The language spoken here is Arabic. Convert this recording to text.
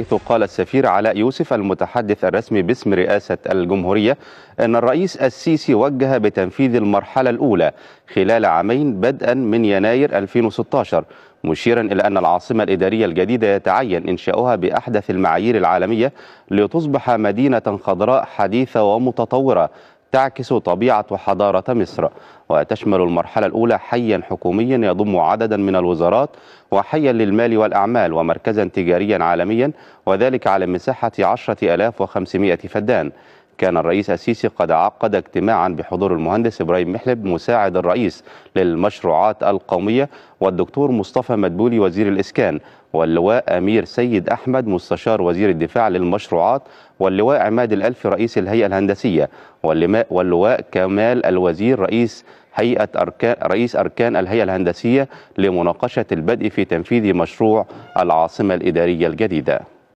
حيث قال السفير علاء يوسف المتحدث الرسمي باسم رئاسة الجمهورية أن الرئيس السيسي وجه بتنفيذ المرحلة الأولى خلال عامين بدءا من يناير 2016 مشيرا إلى أن العاصمة الإدارية الجديدة يتعين إنشاؤها بأحدث المعايير العالمية لتصبح مدينة خضراء حديثة ومتطورة تعكس طبيعة وحضارة مصر وتشمل المرحلة الأولى حيا حكوميا يضم عددا من الوزارات وحيا للمال والأعمال ومركزا تجاريا عالميا وذلك على مساحة 10500 فدان كان الرئيس السيسي قد عقد اجتماعا بحضور المهندس إبراهيم محلب مساعد الرئيس للمشروعات القومية والدكتور مصطفى مدبولي وزير الإسكان واللواء أمير سيد أحمد مستشار وزير الدفاع للمشروعات واللواء عماد الألف رئيس الهيئة الهندسية واللواء كمال الوزير رئيس هيئة أركان رئيس أركان الهيئة الهندسية لمناقشة البدء في تنفيذ مشروع العاصمة الإدارية الجديدة